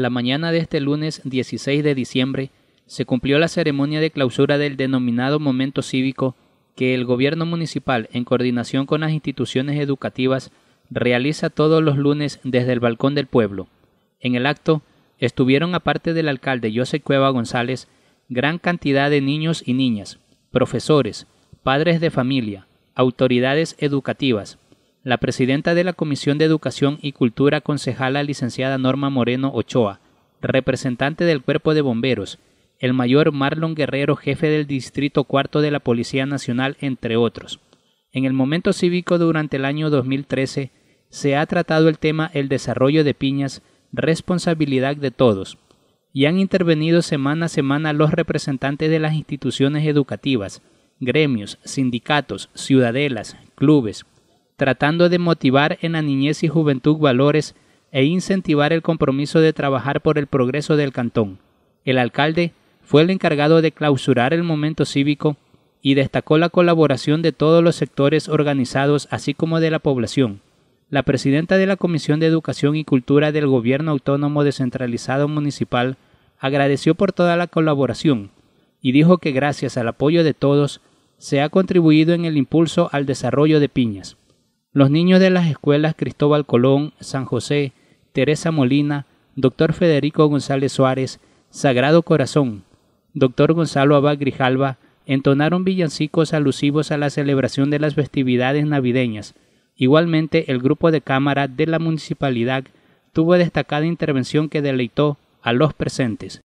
la mañana de este lunes 16 de diciembre se cumplió la ceremonia de clausura del denominado momento cívico que el gobierno municipal, en coordinación con las instituciones educativas, realiza todos los lunes desde el balcón del pueblo. En el acto estuvieron, aparte del alcalde José Cueva González, gran cantidad de niños y niñas, profesores, padres de familia, autoridades educativas, la presidenta de la Comisión de Educación y Cultura, concejala licenciada Norma Moreno Ochoa, representante del Cuerpo de Bomberos, el mayor Marlon Guerrero, jefe del Distrito Cuarto de la Policía Nacional, entre otros. En el momento cívico durante el año 2013 se ha tratado el tema el desarrollo de piñas, responsabilidad de todos, y han intervenido semana a semana los representantes de las instituciones educativas, gremios, sindicatos, ciudadelas, clubes, tratando de motivar en la niñez y juventud valores e incentivar el compromiso de trabajar por el progreso del cantón. El alcalde fue el encargado de clausurar el momento cívico y destacó la colaboración de todos los sectores organizados, así como de la población. La presidenta de la Comisión de Educación y Cultura del Gobierno Autónomo Descentralizado Municipal agradeció por toda la colaboración y dijo que gracias al apoyo de todos se ha contribuido en el impulso al desarrollo de Piñas. Los niños de las escuelas Cristóbal Colón, San José, Teresa Molina, Doctor Federico González Suárez, Sagrado Corazón, Doctor Gonzalo Abad Grijalva, entonaron villancicos alusivos a la celebración de las festividades navideñas. Igualmente, el grupo de cámara de la municipalidad tuvo destacada intervención que deleitó a los presentes.